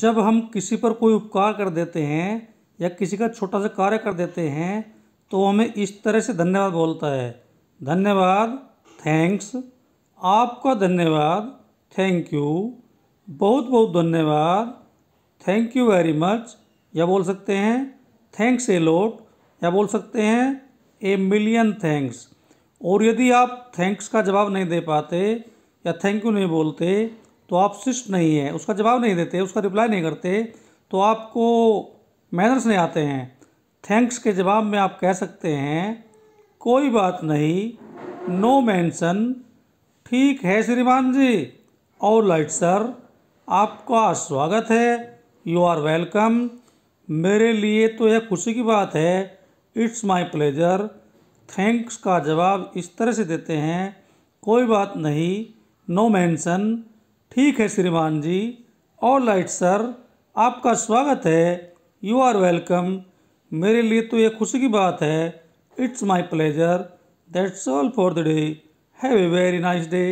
जब हम किसी पर कोई उपकार कर देते हैं या किसी का छोटा सा कार्य कर देते हैं तो हमें इस तरह से धन्यवाद बोलता है धन्यवाद थैंक्स आपका धन्यवाद थैंक यू बहुत बहुत धन्यवाद थैंक यू वेरी मच या बोल सकते हैं थैंक्स ए लोट या बोल सकते हैं ए मिलियन थैंक्स और यदि आप थैंक्स का जवाब नहीं दे पाते या थैंक यू नहीं बोलते तो आप शिष्ट नहीं है उसका जवाब नहीं देते उसका रिप्लाई नहीं करते तो आपको मैनर्स नहीं आते हैं थैंक्स के जवाब में आप कह सकते हैं कोई बात नहीं नो मैंसन ठीक है श्रीमान जी और लाइट सर आपका स्वागत है यू आर वेलकम मेरे लिए तो यह खुशी की बात है इट्स माई प्लेजर थैंक्स का जवाब इस तरह से देते हैं कोई बात नहीं नो मैंसन ठीक है श्रीमान जी ऑल राइट सर आपका स्वागत है यू आर वेलकम मेरे लिए तो ये खुशी की बात है it's my pleasure that's all for the day have a very nice day